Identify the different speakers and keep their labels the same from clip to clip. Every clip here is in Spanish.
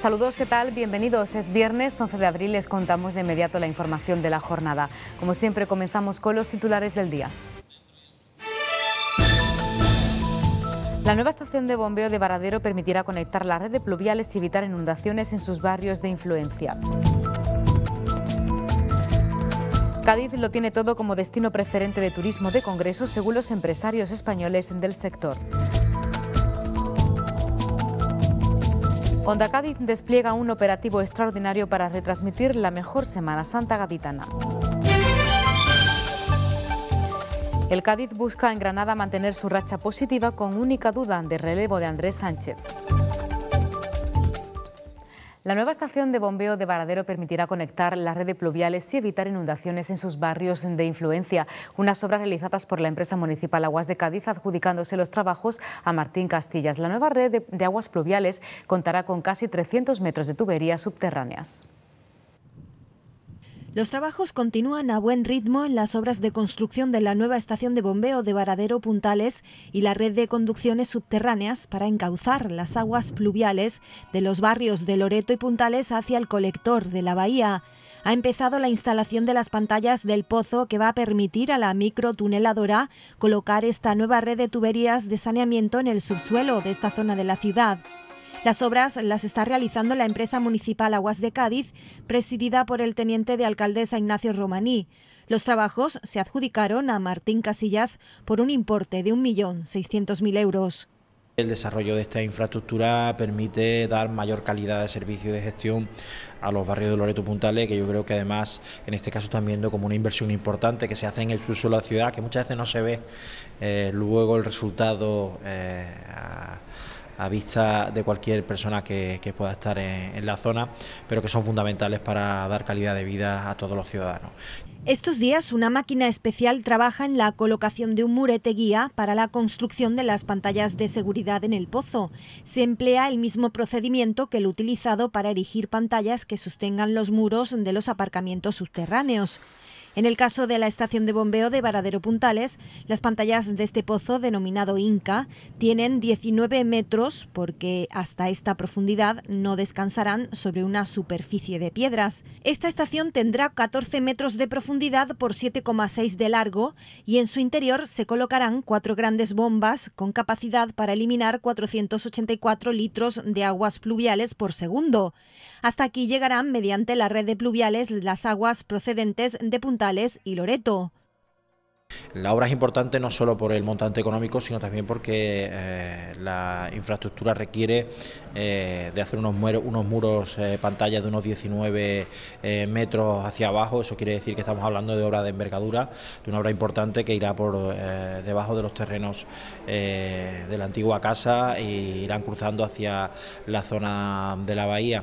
Speaker 1: Saludos, ¿qué tal? Bienvenidos. Es viernes 11 de abril, les contamos de inmediato la información de la jornada. Como siempre, comenzamos con los titulares del día. La nueva estación de bombeo de Varadero permitirá conectar la red de pluviales y evitar inundaciones en sus barrios de influencia. Cádiz lo tiene todo como destino preferente de turismo de congreso según los empresarios españoles del sector. Onda Cádiz despliega un operativo extraordinario para retransmitir la mejor Semana Santa gaditana. El Cádiz busca en Granada mantener su racha positiva con única duda de relevo de Andrés Sánchez. La nueva estación de bombeo de Varadero permitirá conectar la red de pluviales y evitar inundaciones en sus barrios de influencia. Unas obras realizadas por la empresa municipal Aguas de Cádiz adjudicándose los trabajos a Martín Castillas. La nueva red de aguas pluviales contará con casi 300 metros de tuberías subterráneas.
Speaker 2: Los trabajos continúan a buen ritmo en las obras de construcción de la nueva estación de bombeo de Varadero Puntales y la red de conducciones subterráneas para encauzar las aguas pluviales de los barrios de Loreto y Puntales hacia el colector de la bahía. Ha empezado la instalación de las pantallas del pozo que va a permitir a la microtuneladora colocar esta nueva red de tuberías de saneamiento en el subsuelo de esta zona de la ciudad. Las obras las está realizando la empresa municipal Aguas de Cádiz, presidida por el teniente de alcaldesa Ignacio Romaní. Los trabajos se adjudicaron a Martín Casillas por un importe de 1.600.000 euros.
Speaker 3: El desarrollo de esta infraestructura permite dar mayor calidad de servicio y de gestión a los barrios de Loreto Puntales, que yo creo que además en este caso están viendo como una inversión importante que se hace en el sur de la ciudad, que muchas veces no se ve eh, luego el resultado. Eh, a vista de cualquier persona que, pueda estar en, en la zona, pero que son fundamentales para dar calidad de vida a todos los ciudadanos.
Speaker 2: Estos días una máquina especial trabaja en la colocación de un murete guía para la construcción de las pantallas de seguridad en el pozo. Se emplea el mismo procedimiento que el utilizado para erigir pantallas que sostengan los muros de los aparcamientos subterráneos. En el caso de la estación de bombeo de Varadero Puntales, las pantallas de este pozo denominado Inca tienen 19 metros porque hasta esta profundidad no descansarán sobre una superficie de piedras. Esta estación tendrá 14 metros de profundidad por 7,6 de largo y en su interior se colocarán cuatro grandes bombas con capacidad para eliminar 484 litros de aguas pluviales por segundo. Hasta aquí llegarán mediante la red de pluviales las aguas procedentes de Puntales y Loreto.
Speaker 3: La obra es importante no solo por el montante económico, sino también porque eh, la infraestructura requiere eh, de hacer unos, muros, unos muros eh, pantalla de unos 19 metros hacia abajo. Eso quiere decir que estamos hablando de obra de envergadura, de una obra importante que irá por debajo de los terrenos de la antigua casa e irán cruzando hacia la zona de la bahía.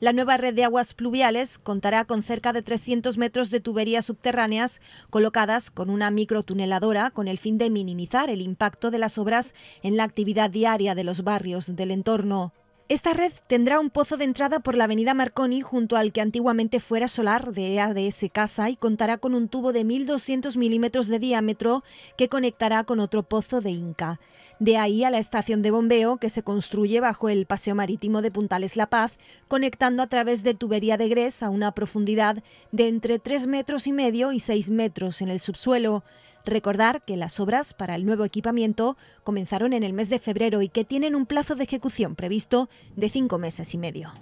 Speaker 2: La nueva red de aguas pluviales contará con cerca de 300 metros de tuberías subterráneas colocadas con una microtuneladora con el fin de minimizar el impacto de las obras en la actividad diaria de los barrios del entorno. Esta red tendrá un pozo de entrada por la avenida Marconi junto al que antiguamente fuera solar de EADS Casa y contará con un tubo de 1.200 milímetros de diámetro que conectará con otro pozo de Inca. De ahí a la estación de bombeo que se construye bajo el paseo marítimo de Puntales La Paz, conectando a través de tubería de gres a una profundidad de entre 3 metros y medio y 6 metros en el subsuelo. Recordar que las obras para el nuevo equipamiento comenzaron en el mes de febrero y que tienen un plazo de ejecución previsto de cinco meses y medio.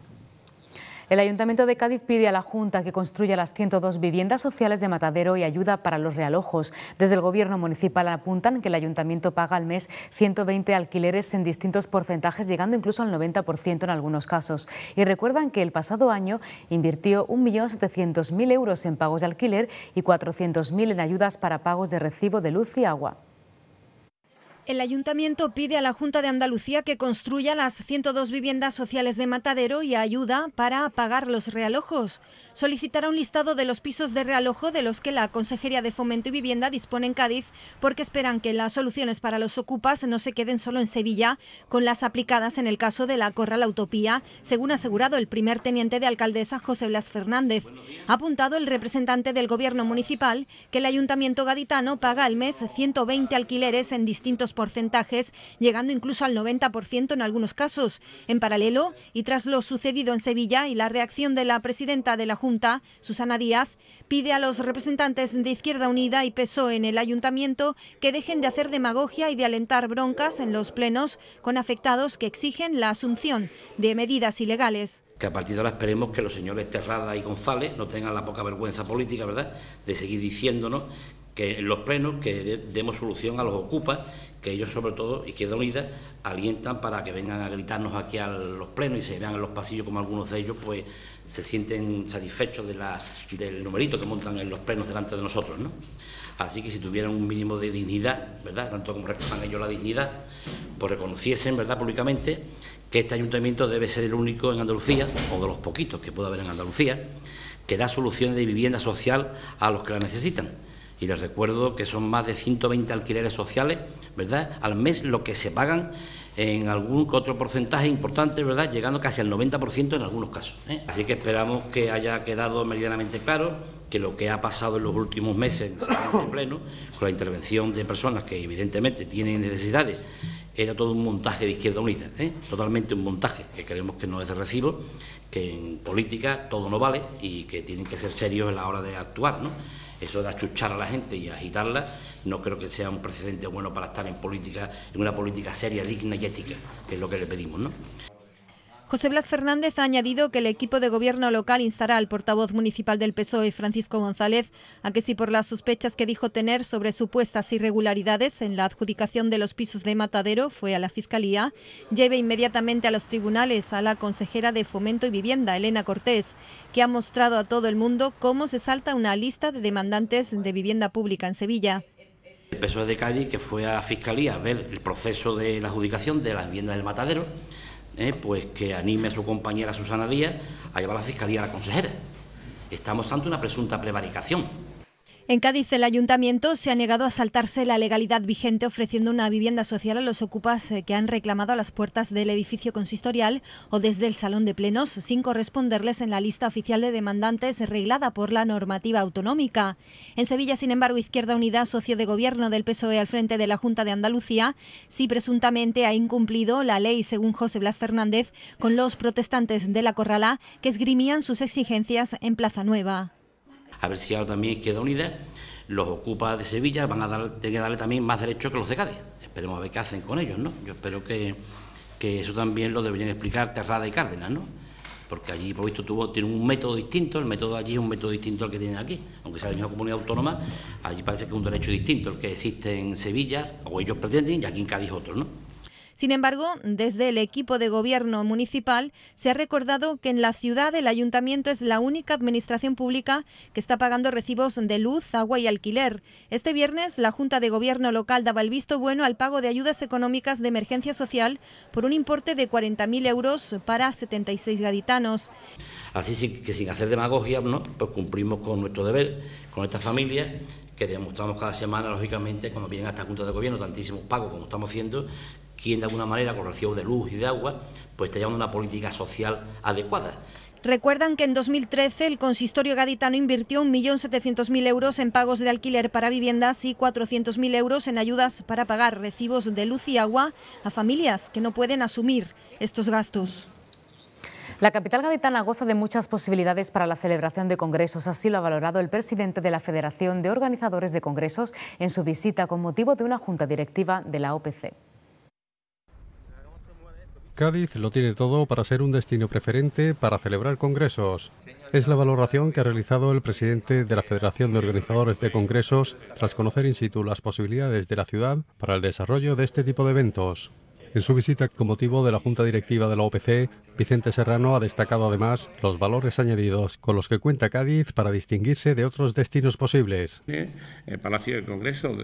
Speaker 2: El Ayuntamiento de Cádiz pide a la Junta que construya las 102
Speaker 1: viviendas sociales de Matadero y ayuda para los realojos. Desde el Gobierno municipal apuntan que el Ayuntamiento paga al mes 120 alquileres en distintos porcentajes, llegando incluso al 90% en algunos casos. Y recuerdan que el pasado año invirtió 1.700.000 euros en pagos de alquiler y 400.000 en ayudas para pagos de recibo de luz y agua.
Speaker 2: El ayuntamiento pide a la Junta de Andalucía que construya las 102 viviendas sociales de Matadero y ayuda para pagar los realojos. Solicitará un listado de los pisos de realojo de los que la Consejería de Fomento y Vivienda dispone en Cádiz porque esperan que las soluciones para los ocupas no se queden solo en Sevilla con las aplicadas en el caso de la Corral Utopía, según ha asegurado el primer teniente de alcaldesa José Blas Fernández. Ha apuntado el representante del gobierno municipal que el ayuntamiento gaditano paga al mes 120 alquileres en distintos porcentajes, llegando incluso al 90% en algunos casos. En paralelo, y tras lo sucedido en Sevilla y la reacción de la presidenta de la Junta, Susana Díaz, pide a los representantes de Izquierda Unida y PSOE en el ayuntamiento que dejen de hacer demagogia y de alentar broncas en los plenos con afectados que exigen la asunción de medidas ilegales.
Speaker 4: Que a partir de ahora esperemos que los señores Terrada y González no tengan la poca vergüenza política, ¿verdad?, de seguir diciéndonos que en los plenos que demos solución a los ocupas que ellos sobre todo, Izquierda Unida, alientan para que vengan a gritarnos aquí a los plenos y se vean en los pasillos como algunos de ellos pues se sienten satisfechos de la, del numerito que montan en los plenos delante de nosotros. ¿no? Así que si tuvieran un mínimo de dignidad, ¿verdad? tanto como respetan ellos la dignidad, pues reconociesen ¿verdad? públicamente que este ayuntamiento debe ser el único en Andalucía, o de los poquitos que pueda haber en Andalucía, que da soluciones de vivienda social a los que la necesitan y les recuerdo que son más de 120 alquileres sociales, ¿verdad? Al mes lo que se pagan en algún otro porcentaje importante, ¿verdad? Llegando casi al 90% en algunos casos. ¿eh? Así que esperamos que haya quedado medianamente claro que lo que ha pasado en los últimos meses en este Pleno, con la intervención de personas que evidentemente tienen necesidades, era todo un montaje de Izquierda Unida, ¿eh? totalmente un montaje, que creemos que no es de recibo, que en política todo no vale y que tienen que ser serios en la hora de actuar, ¿no? Eso de achuchar a la gente y agitarla no creo que sea un precedente bueno para estar en política, en una política seria, digna y ética, que es lo que le pedimos, ¿no?
Speaker 2: José Blas Fernández ha añadido que el equipo de gobierno local instará al portavoz municipal del PSOE, Francisco González, a que si por las sospechas que dijo tener sobre supuestas irregularidades en la adjudicación de los pisos de Matadero fue a la Fiscalía, lleve inmediatamente a los tribunales a la consejera de Fomento y Vivienda, Elena Cortés, que ha mostrado a todo el mundo cómo se salta una lista de demandantes de vivienda pública en Sevilla.
Speaker 4: El PSOE de Cádiz que fue a Fiscalía a ver el proceso de la adjudicación de la vivienda del Matadero ¿eh? pues que anime a su compañera Susana Díaz a llevar a la Fiscalía a la consejera. Estamos ante una presunta prevaricación.
Speaker 2: En Cádiz, el ayuntamiento se ha negado a saltarse la legalidad vigente ofreciendo una vivienda social a los ocupas eh, que han reclamado a las puertas del edificio consistorial o desde el salón de plenos, sin corresponderles en la lista oficial de demandantes reglada por la normativa autonómica. En Sevilla, sin embargo, Izquierda Unida, socio de gobierno del PSOE al frente de la Junta de Andalucía, sí presuntamente ha incumplido la ley, según José Blas Fernández, con los protestantes de la Corrala que esgrimían sus exigencias en Plaza Nueva
Speaker 4: a ver si ahora también queda unida, los ocupa de Sevilla van a tener que darle también más derechos que los de Cádiz. Esperemos a ver qué hacen con ellos, ¿no? Yo espero que, eso también lo deberían explicar Terrada y Cárdenas, ¿no? Porque allí, por visto, tuvo, tiene un método distinto, el método allí es un método distinto al que tienen aquí. Aunque sea la misma comunidad autónoma, allí parece que es un derecho distinto el que existe en Sevilla, o ellos pretenden, y aquí en Cádiz otro, ¿no?
Speaker 2: Sin embargo, desde el equipo de gobierno municipal se ha recordado que en la ciudad el ayuntamiento es la única administración pública que está pagando recibos de luz, agua y alquiler. Este viernes la Junta de Gobierno local daba el visto bueno al pago de ayudas económicas de emergencia social por un importe de 40.000 euros para 76 gaditanos.
Speaker 4: Así que sin hacer demagogia, ¿no? pues cumplimos con nuestro deber, con esta familia que demostramos cada semana, lógicamente, cuando vienen a esta Junta de Gobierno tantísimos pagos como estamos haciendo, y de alguna manera, con recibo de luz y de agua, pues está llevando una política social adecuada.
Speaker 2: Recuerdan que en 2013 el consistorio gaditano invirtió 1.700.000 euros en pagos de alquiler para viviendas y 400.000 euros en ayudas para pagar recibos de luz y agua a familias que no pueden asumir estos gastos.
Speaker 1: La capital gaditana goza de muchas posibilidades para la celebración de congresos, así lo ha valorado el presidente de la Federación de Organizadores de Congresos en su visita con motivo de una junta directiva de la OPC.
Speaker 5: Cádiz lo tiene todo para ser un destino preferente para celebrar congresos. Es la valoración que ha realizado el presidente de la Federación de Organizadores de Congresos tras conocer in situ las posibilidades de la ciudad para el desarrollo de este tipo de eventos. En su visita con motivo de la Junta Directiva de la OPC, Vicente Serrano ha destacado además los valores añadidos con los que cuenta Cádiz para distinguirse de otros destinos posibles. Eh, el Palacio del Congreso,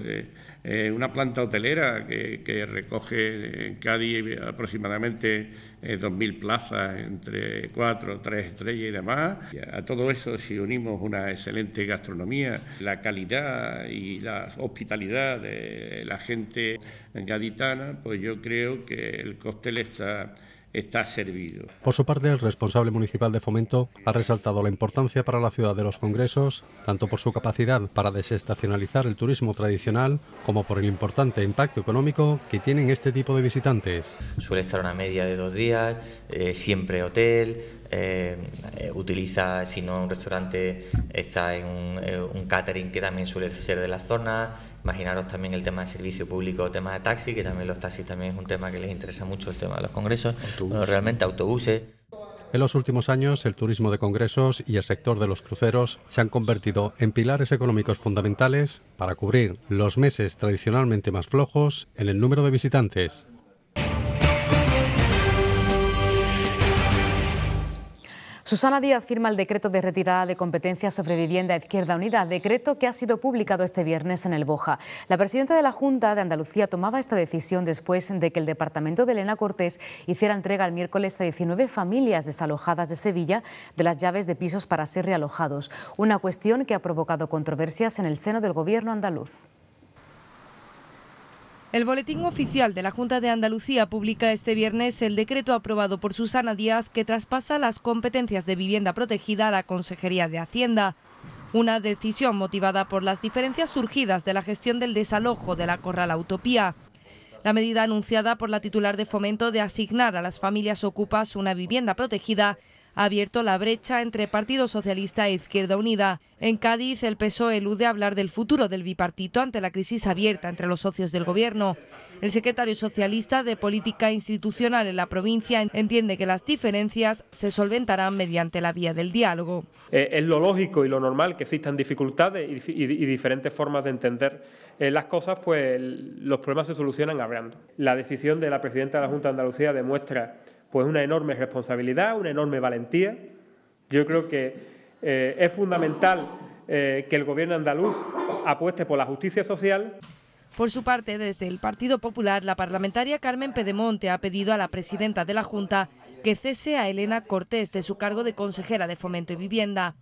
Speaker 5: eh, una planta hotelera
Speaker 4: que, recoge en Cádiz aproximadamente eh, ...dos 2.000 plazas entre 4, 3 estrellas y demás. a todo eso, si unimos una excelente gastronomía, la calidad y la hospitalidad de la gente gaditana, pues yo creo que el costel está está servido.
Speaker 5: Por su parte, el responsable municipal de Fomento ha resaltado la importancia para la ciudad de los congresos, tanto por su capacidad para desestacionalizar el turismo tradicional, como por el importante impacto económico que tienen este tipo de visitantes.
Speaker 3: Suele estar una media de dos días, eh, siempre hotel, eh, utiliza, si no un restaurante, está en eh, un, catering que también suele ser de la zona. Imaginaros también el tema de servicio público, tema de taxi, que también los taxis también es un tema que les interesa mucho, el tema de los congresos, realmente autobuses.
Speaker 5: En los últimos años, el turismo de congresos y el sector de los cruceros se han convertido en pilares económicos fundamentales para cubrir los meses tradicionalmente más flojos en el número de visitantes.
Speaker 1: Susana Díaz firma el decreto de retirada de competencias sobre vivienda Izquierda Unida, decreto que ha sido publicado este viernes en el Boja. La presidenta de la Junta de Andalucía tomaba esta decisión después de que el departamento de Elena Cortés hiciera entrega el miércoles a 19 familias desalojadas de Sevilla de las llaves de pisos para ser realojados, una cuestión que ha provocado controversias en el seno del gobierno andaluz. El
Speaker 6: Boletín Oficial de la Junta de Andalucía publica este viernes el decreto aprobado por Susana Díaz que traspasa las competencias de vivienda protegida a la Consejería de Hacienda. Una decisión motivada por las diferencias surgidas de la gestión del desalojo de la Corral Utopía. La medida anunciada por la titular de fomento de asignar a las familias ocupas una vivienda protegida ha abierto la brecha entre Partido Socialista e Izquierda Unida. En Cádiz, el PSOE elude hablar del futuro del bipartito ante la crisis abierta entre los socios del Gobierno. El secretario socialista de Política Institucional en la provincia entiende que las diferencias se solventarán mediante la vía del diálogo.
Speaker 7: Eh, es lo lógico y lo normal que existan dificultades y, diferentes formas de entender eh, las cosas, pues los problemas se solucionan hablando. La decisión de la presidenta de la Junta de Andalucía demuestra pues una enorme responsabilidad, una enorme valentía. Yo creo que eh, es fundamental eh, que el Gobierno andaluz apueste por la justicia social. Por su parte, desde el Partido
Speaker 6: Popular, la parlamentaria Carmen Pedemonte ha pedido a la presidenta de la Junta que cese a Elena Cortés de su cargo de consejera de Fomento y Vivienda.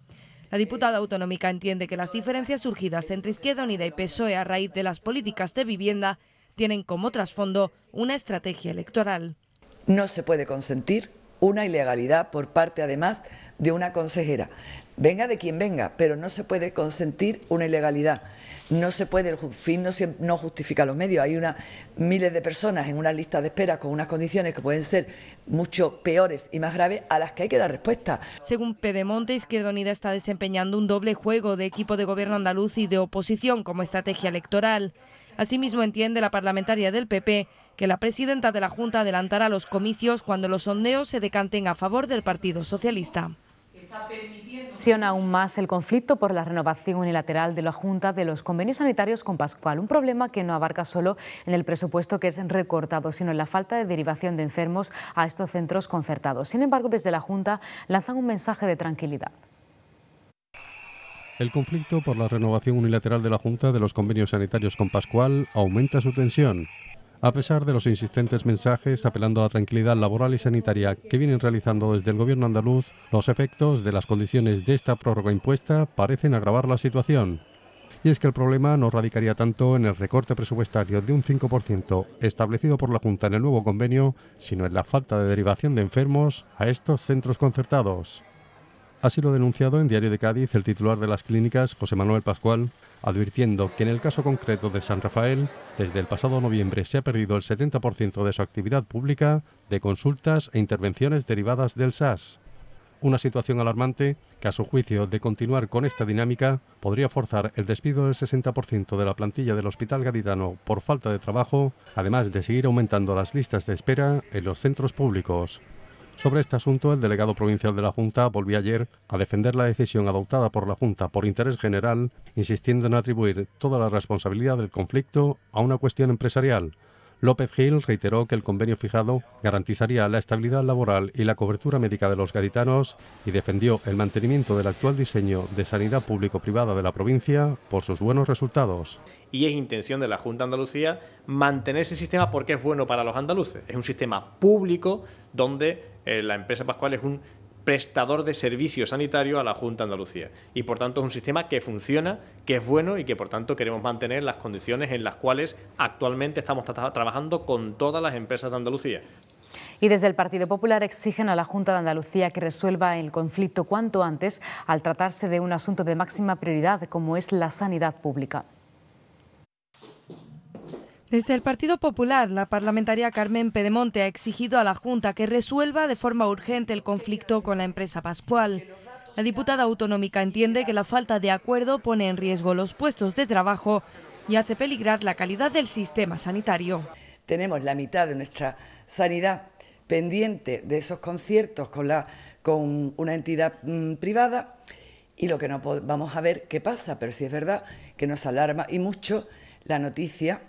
Speaker 6: La diputada autonómica entiende que las diferencias surgidas entre Izquierda Unida y PSOE a raíz de las políticas de vivienda tienen como trasfondo una estrategia electoral. No se puede consentir una ilegalidad por parte además de una consejera. Venga de quien venga, pero no se puede consentir una ilegalidad. No se puede, el fin no, no justifica los medios. Hay miles de personas en una lista de espera con unas condiciones que pueden ser mucho peores y más graves a las que hay que dar respuesta. Según Pedemonte, Izquierda Unida está desempeñando un doble juego de equipo de gobierno andaluz y de oposición como estrategia electoral. Asimismo, entiende la parlamentaria del PP que la presidenta de la Junta adelantará los comicios cuando los sondeos se decanten a favor
Speaker 1: del Partido Socialista. Presiona aún más el conflicto por la renovación unilateral de la Junta de los convenios sanitarios con Pascual, un problema que no abarca solo en el presupuesto que es recortado, sino en la falta de derivación de enfermos a estos centros concertados. Sin embargo, desde la Junta lanzan un mensaje de tranquilidad.
Speaker 5: El conflicto por la renovación unilateral de la Junta de los convenios sanitarios con Pascual aumenta su tensión. A pesar de los insistentes mensajes apelando a la tranquilidad laboral y sanitaria que vienen realizando desde el gobierno andaluz, los efectos de las condiciones de esta prórroga impuesta parecen agravar la situación. Y es que el problema no radicaría tanto en el recorte presupuestario de un 5% establecido por la Junta en el nuevo convenio, sino en la falta de derivación de enfermos a estos centros concertados. Así lo denunciado en Diario de Cádiz el titular de las clínicas, José Manuel Pascual, advirtiendo que en el caso concreto de San Rafael, desde el pasado noviembre se ha perdido el 70% de su actividad pública de consultas e intervenciones derivadas del SAS. Una situación alarmante que, a su juicio, de continuar con esta dinámica, podría forzar el despido del 60% de la plantilla del Hospital Gaditano por falta de trabajo, además de seguir aumentando las listas de espera en los centros públicos. Sobre este asunto, el delegado provincial de la Junta volvió ayer a defender la decisión adoptada por la Junta por interés general, insistiendo en atribuir toda la responsabilidad del conflicto a una cuestión empresarial, López Gil reiteró que el convenio fijado garantizaría la estabilidad laboral y la cobertura médica de los garitanos y defendió el mantenimiento del actual diseño de sanidad público-privada de la provincia por sus buenos resultados.
Speaker 7: Y es intención de la Junta de Andalucía mantener ese sistema porque es bueno para los andaluces. Es un sistema público donde eh, la empresa Pascual es un prestador de servicio sanitario a la Junta de Andalucía. Y por tanto es un sistema que funciona, que es bueno y que por tanto queremos mantener las condiciones en las cuales actualmente estamos trabajando con todas las empresas de Andalucía.
Speaker 1: Y desde el Partido Popular exigen a la Junta de Andalucía que resuelva el conflicto cuanto antes al tratarse de un asunto de máxima prioridad como es la sanidad pública. Desde el Partido
Speaker 6: Popular, la parlamentaria Carmen Pedemonte ha exigido a la Junta que resuelva de forma urgente el conflicto con la empresa Pascual. La diputada autonómica entiende que la falta de acuerdo pone en riesgo los puestos de trabajo y hace peligrar la calidad del sistema sanitario. Tenemos la mitad de nuestra sanidad pendiente de esos conciertos con, una entidad mm, privada y lo que no vamos a ver qué pasa, pero sí es verdad que nos alarma y mucho la noticia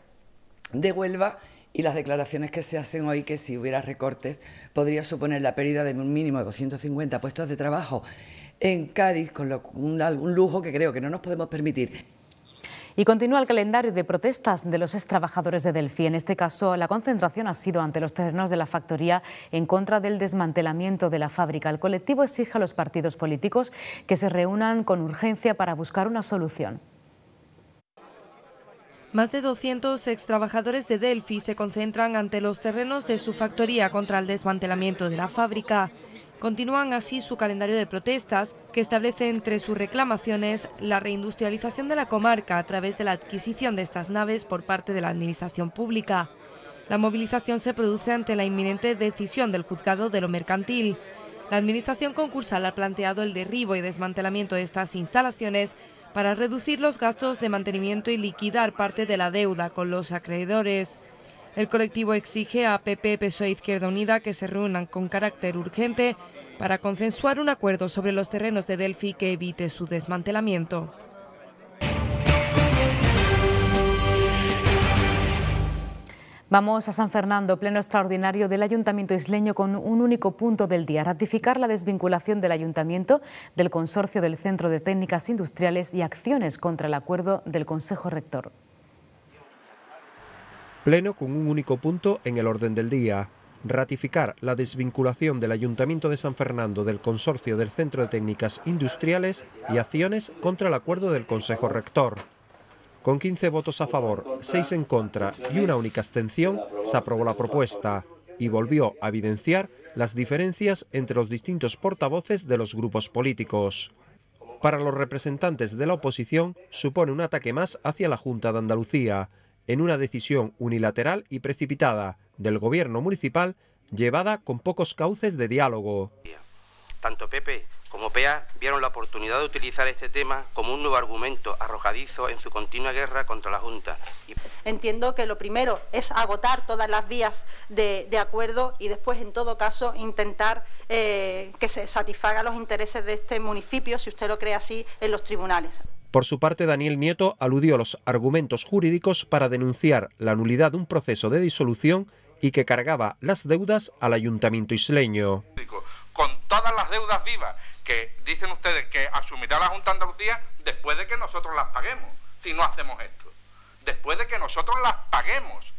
Speaker 6: de Huelva y las declaraciones que se hacen hoy que si hubiera recortes podría suponer la pérdida de un mínimo de 250 puestos de trabajo en Cádiz, con lo, un, lujo que creo que no nos podemos permitir.
Speaker 1: Y continúa el calendario de protestas de los ex trabajadores de Delphi. En este caso, la concentración ha sido ante los terrenos de la factoría en contra del desmantelamiento de la fábrica. El colectivo exige a los partidos políticos que se reúnan con urgencia para buscar una solución.
Speaker 6: Más de 200 extrabajadores de Delphi se concentran ante los terrenos de su factoría contra el desmantelamiento de la fábrica. Continúan así su calendario de protestas, que establece entre sus reclamaciones la reindustrialización de la comarca a través de la adquisición de estas naves por parte de la Administración Pública. La movilización se produce ante la inminente decisión del juzgado de lo mercantil. La Administración concursal ha planteado el derribo y desmantelamiento de estas instalaciones para reducir los gastos de mantenimiento y liquidar parte de la deuda con los acreedores. El colectivo exige a PP, PSOE e Izquierda Unida que se reúnan con carácter urgente para consensuar un acuerdo sobre los terrenos de Delphi que evite su desmantelamiento.
Speaker 1: Vamos a San Fernando, pleno extraordinario del Ayuntamiento isleño con un único punto del día, ratificar la desvinculación del Ayuntamiento del Consorcio del Centro de Técnicas Industriales y acciones contra el acuerdo del Consejo Rector.
Speaker 7: Pleno con un único punto en el orden del día, ratificar la desvinculación del Ayuntamiento de San Fernando del Consorcio del Centro de Técnicas Industriales y acciones contra el acuerdo del Consejo Rector. Con 15 votos a favor, 6 en contra y una única abstención, se aprobó la propuesta y volvió a evidenciar las diferencias entre los distintos portavoces de los grupos políticos. Para los representantes de la oposición, supone un ataque más hacia la Junta de Andalucía, en una decisión unilateral y precipitada del gobierno municipal llevada con pocos cauces de diálogo.
Speaker 4: Tanto como PEA vieron la oportunidad de utilizar este tema como un nuevo argumento arrojadizo en su continua guerra contra la Junta.
Speaker 8: Entiendo que lo primero es agotar todas las vías de, acuerdo y después, en todo caso, intentar eh, que se satisfagan los intereses de este municipio, si usted lo cree así, en los tribunales.
Speaker 7: Por su parte, Daniel Nieto aludió a los argumentos jurídicos para denunciar la nulidad de un proceso de disolución y que cargaba las deudas al ayuntamiento isleño.
Speaker 3: Con todas las deudas vivas dicen ustedes que asumirá la Junta de Andalucía después de que nosotros las paguemos, si no hacemos esto. Después de que nosotros las paguemos,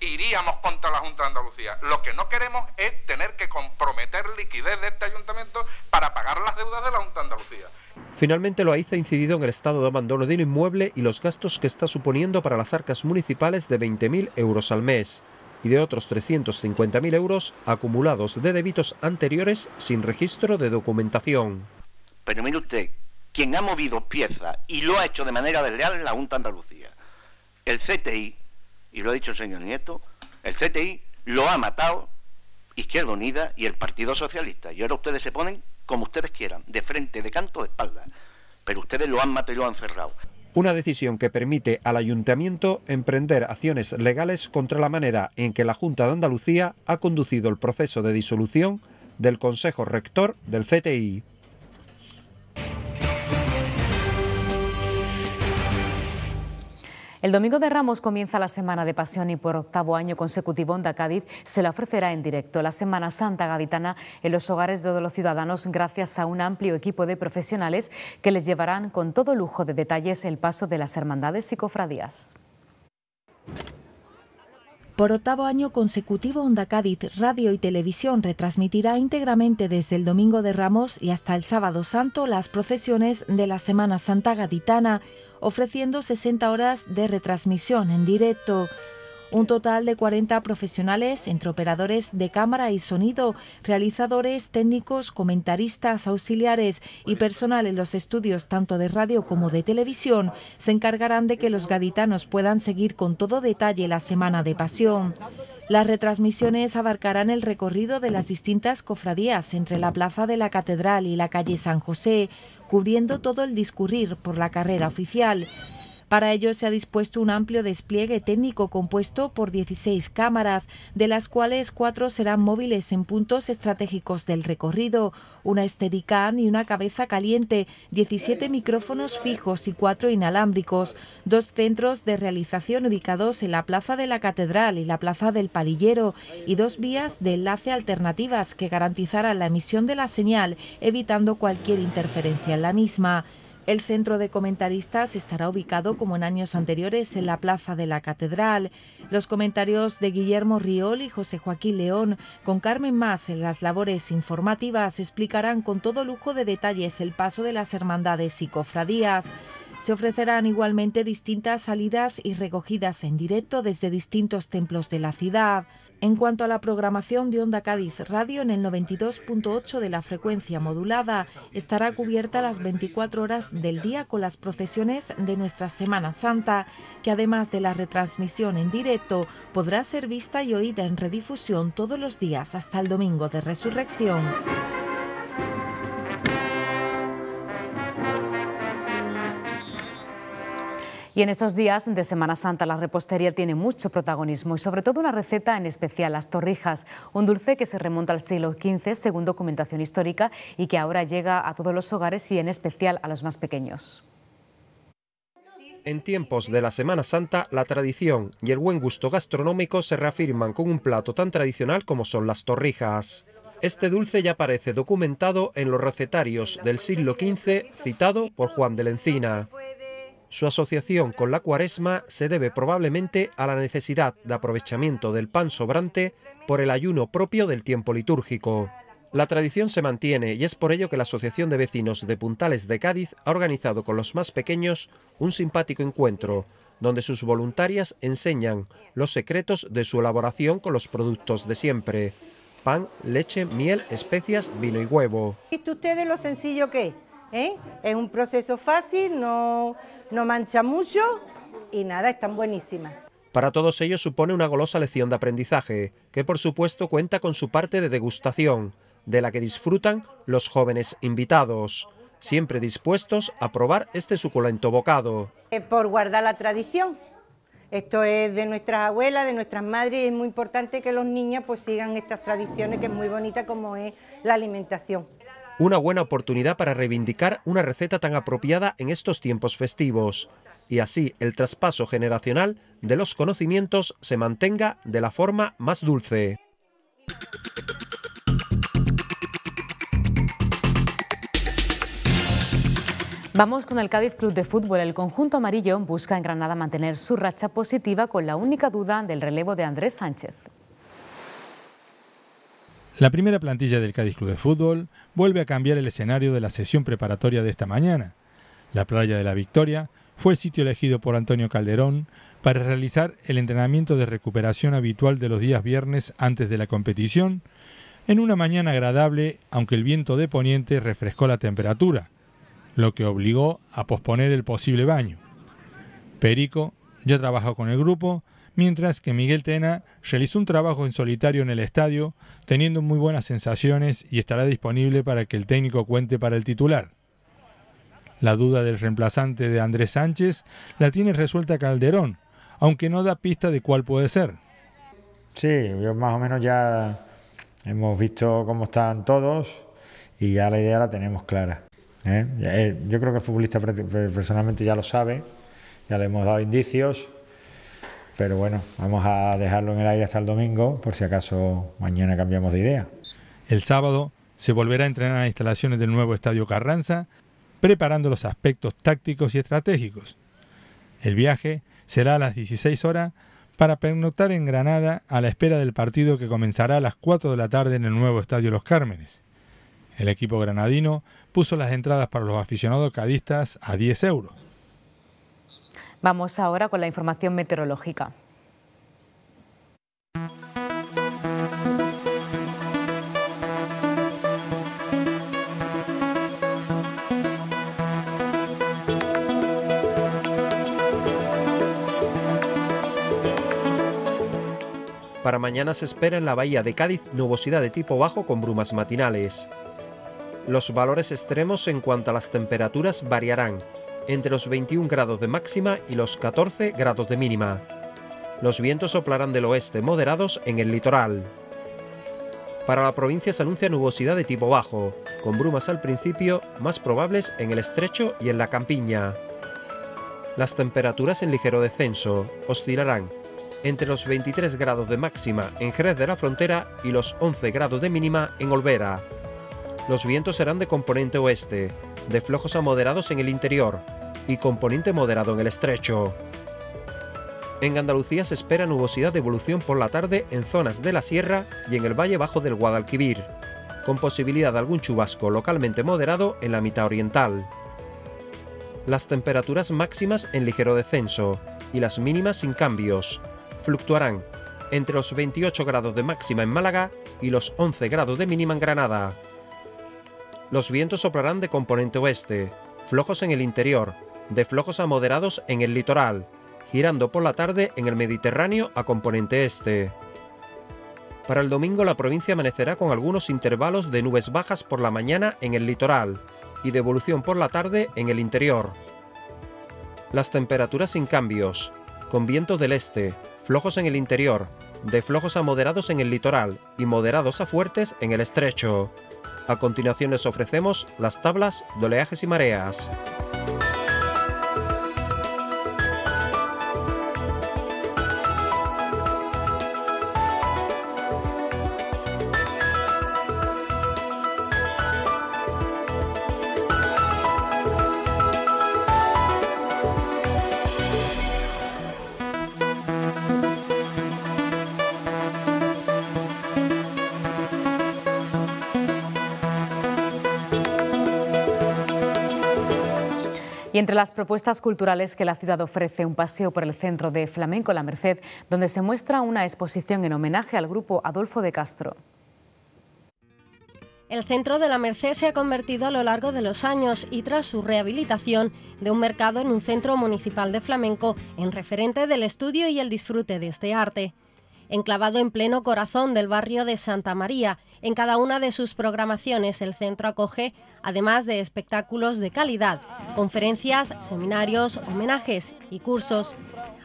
Speaker 3: iríamos contra la Junta de Andalucía. Lo que no queremos es tener que comprometer liquidez de este ayuntamiento para pagar
Speaker 7: las deudas de la Junta de Andalucía. Finalmente, lo ha incidido en el estado de abandono del inmueble y los gastos que está suponiendo para las arcas municipales de 20.000 euros al mes y de otros 350.000 euros acumulados de débitos anteriores sin registro de documentación.
Speaker 4: Pero mire usted, quien ha movido pieza y lo ha hecho de manera desleal es la Junta Andalucía. El CTI, y lo ha dicho el señor Nieto, el CTI lo ha matado Izquierda Unida y el Partido Socialista. Y ahora ustedes se ponen como ustedes quieran, de frente, de canto, de espalda. Pero ustedes lo han matado y lo han cerrado.
Speaker 7: Una decisión que permite al ayuntamiento emprender acciones legales contra la manera en que la Junta de Andalucía ha conducido el proceso de disolución del Consejo Rector del CTI.
Speaker 1: El domingo de Ramos comienza la Semana de Pasión y por octavo año consecutivo Onda Cádiz se la ofrecerá en directo la Semana Santa Gaditana en los hogares de todos los ciudadanos gracias a un amplio equipo de profesionales que les llevarán con todo lujo de detalles el paso de las hermandades y cofradías. Por octavo año consecutivo, Onda Cádiz Radio y Televisión retransmitirá íntegramente
Speaker 8: desde el Domingo de Ramos y hasta el Sábado Santo las procesiones de la Semana Santa Gaditana, ofreciendo 60 horas de retransmisión en directo. Un total de 40 profesionales entre operadores de cámara y sonido, realizadores, técnicos, comentaristas, auxiliares y personal en los estudios tanto de radio como de televisión se encargarán de que los gaditanos puedan seguir con todo detalle la Semana de Pasión. Las retransmisiones abarcarán el recorrido de las distintas cofradías entre la Plaza de la Catedral y la calle San José, cubriendo todo el discurrir por la carrera oficial para ello se ha dispuesto un amplio despliegue técnico compuesto por 16 cámaras, de las cuales cuatro serán móviles en puntos estratégicos del recorrido, una Steadicam y una cabeza caliente, 17 micrófonos fijos y cuatro inalámbricos, dos centros de realización ubicados en la Plaza de la Catedral y la Plaza del Palillero y dos vías de enlace alternativas que garantizarán la emisión de la señal, evitando cualquier interferencia en la misma. El centro de comentaristas estará ubicado, como en años anteriores, en la Plaza de la Catedral. Los comentarios de Guillermo Riol y José Joaquín León, con Carmen Más en las labores informativas, explicarán con todo lujo de detalles el paso de las hermandades y cofradías. Se ofrecerán igualmente distintas salidas y recogidas en directo desde distintos templos de la ciudad. En cuanto a la programación de Onda Cádiz Radio, en el 92.8 de la frecuencia modulada estará cubierta las 24 horas del día con las procesiones de nuestra Semana Santa, que además de la retransmisión en directo, podrá ser vista y oída en redifusión todos los días hasta el domingo de Resurrección.
Speaker 1: Y en estos días de Semana Santa la repostería tiene mucho protagonismo y sobre todo una receta en especial, las torrijas, un dulce que se remonta al siglo XV según documentación histórica y que ahora llega a todos los hogares y en especial a los más pequeños.
Speaker 7: En tiempos de la Semana Santa, la tradición y el buen gusto gastronómico se reafirman con un plato tan tradicional como son las torrijas. Este dulce ya aparece documentado en los recetarios del siglo XV citado por Juan de la Encina. Su asociación con la cuaresma se debe probablemente a la necesidad de aprovechamiento del pan sobrante por el ayuno propio del tiempo litúrgico. La tradición se mantiene y es por ello que la Asociación de Vecinos de Puntales de Cádiz ha organizado con los más pequeños un simpático encuentro, donde sus voluntarias enseñan los secretos de su elaboración con los productos de siempre, pan, leche, miel, especias, vino y huevo.
Speaker 8: ¿Viste ustedes lo sencillo que ¿eh? Es un proceso fácil, no, mancha mucho y nada, están buenísimas.
Speaker 7: Para todos ellos supone una golosa lección de aprendizaje, que por supuesto cuenta con su parte de degustación, de la que disfrutan los jóvenes invitados, siempre dispuestos a probar este suculento bocado. Eh,
Speaker 8: por guardar la tradición. Esto es de nuestras abuelas, de nuestras madres, y es muy importante que los niños pues sigan estas tradiciones que es muy bonita como es la alimentación.
Speaker 7: Una buena oportunidad para reivindicar una receta tan apropiada en estos tiempos festivos. Y así el traspaso generacional de los conocimientos se mantenga de la forma más dulce.
Speaker 1: Vamos con el Cádiz Club de Fútbol. El conjunto amarillo busca en Granada mantener su racha positiva con la única duda del relevo de Andrés Sánchez.
Speaker 9: La primera plantilla del Cádiz Club de Fútbol vuelve a cambiar el escenario de la sesión preparatoria de esta mañana. La playa de la Victoria fue el sitio elegido por Antonio Calderón para realizar el entrenamiento de recuperación habitual de los días viernes antes de la competición, en una mañana agradable, aunque el viento de poniente refrescó la temperatura, lo que obligó a posponer el posible baño. Perico ya trabajó con el grupo mientras que Miguel Tena realizó un trabajo en solitario en el estadio, teniendo muy buenas sensaciones y estará disponible para que el técnico cuente para el titular. La duda del reemplazante de Andrés Sánchez la tiene resuelta Calderón, aunque no da pista de cuál puede ser. Sí, yo más o menos ya hemos visto cómo están todos y ya la idea la tenemos clara. ¿eh? Eh, yo creo que el futbolista personalmente ya lo sabe, ya le hemos dado indicios pero bueno, vamos a dejarlo en el aire hasta el domingo por si acaso mañana cambiamos de idea. El sábado se volverá a entrenar las instalaciones del nuevo Estadio Carranza, preparando los aspectos tácticos y estratégicos. El viaje será a las 16 horas para pernoctar en Granada a la espera del partido que comenzará a las 4 de la tarde en el nuevo Estadio Los Cármenes. El equipo granadino puso las entradas para los aficionados cadistas a 10 euros.
Speaker 1: Vamos ahora con la información meteorológica.
Speaker 7: Para mañana se espera en la bahía de Cádiz nubosidad de tipo bajo con brumas matinales. Los valores extremos en cuanto a las temperaturas variarán, entre los 21 grados de máxima y los 14 grados de mínima. Los vientos soplarán del oeste moderados en el litoral. Para la provincia se anuncia nubosidad de tipo bajo, con brumas al principio más probables en el estrecho y en la campiña. Las temperaturas en ligero descenso oscilarán entre los 23 grados de máxima en Jerez de la Frontera y los 11 grados de mínima en Olvera, los vientos serán de componente oeste, de flojos a moderados en el interior y componente moderado en el estrecho. En Andalucía se espera nubosidad de evolución por la tarde en zonas de la sierra y en el valle bajo del Guadalquivir, con posibilidad de algún chubasco localmente moderado en la mitad oriental. Las temperaturas máximas en ligero descenso y las mínimas sin cambios. Fluctuarán entre los 28 grados de máxima en Málaga y los 11 grados de mínima en Granada. Los vientos soplarán de componente oeste, flojos en el interior, de flojos a moderados en el litoral, girando por la tarde en el Mediterráneo a componente este. Para el domingo la provincia amanecerá con algunos intervalos de nubes bajas por la mañana en el litoral y de evolución por la tarde en el interior. Las temperaturas sin cambios, con vientos del este, flojos en el interior, de flojos a moderados en el litoral y moderados a fuertes en el estrecho. A continuación les ofrecemos las tablas de oleajes y mareas.
Speaker 1: Y entre las propuestas culturales que la ciudad ofrece, un paseo por el centro de Flamenco La Merced, donde se muestra una exposición en homenaje al grupo Adolfo de Castro.
Speaker 10: El centro de la Merced se ha convertido a lo largo de los años y tras su rehabilitación de un mercado en un centro municipal de flamenco en referente del estudio y el disfrute de este arte enclavado en pleno corazón del barrio de Santa María. En cada una de sus programaciones el centro acoge, además de espectáculos de calidad, conferencias, seminarios, homenajes y cursos.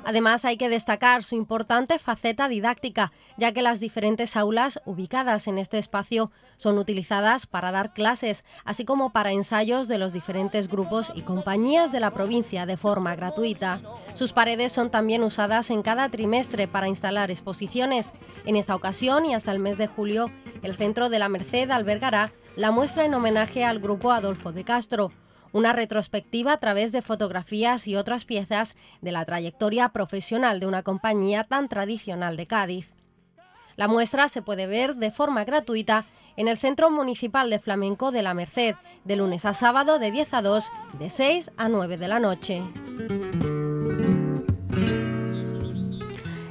Speaker 10: Además, hay que destacar su importante faceta didáctica, ya que las diferentes aulas ubicadas en este espacio son utilizadas para dar clases, así como para ensayos de los diferentes grupos y compañías de la provincia de forma gratuita. Sus paredes son también usadas en cada trimestre para instalar exposiciones. En esta ocasión y hasta el mes de julio, el Centro de la Merced albergará la muestra en homenaje al grupo Adolfo de Castro, una retrospectiva a través de fotografías y otras piezas de la trayectoria profesional de una compañía tan tradicional de Cádiz. La muestra se puede ver de forma gratuita en el Centro Municipal de Flamenco de la Merced, de lunes a sábado de 10 a 2, de 6 a 9 de la noche.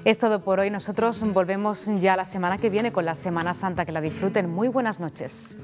Speaker 10: Es todo por hoy. Nosotros
Speaker 1: volvemos ya la semana que viene con la Semana Santa. Que la disfruten. Muy buenas noches.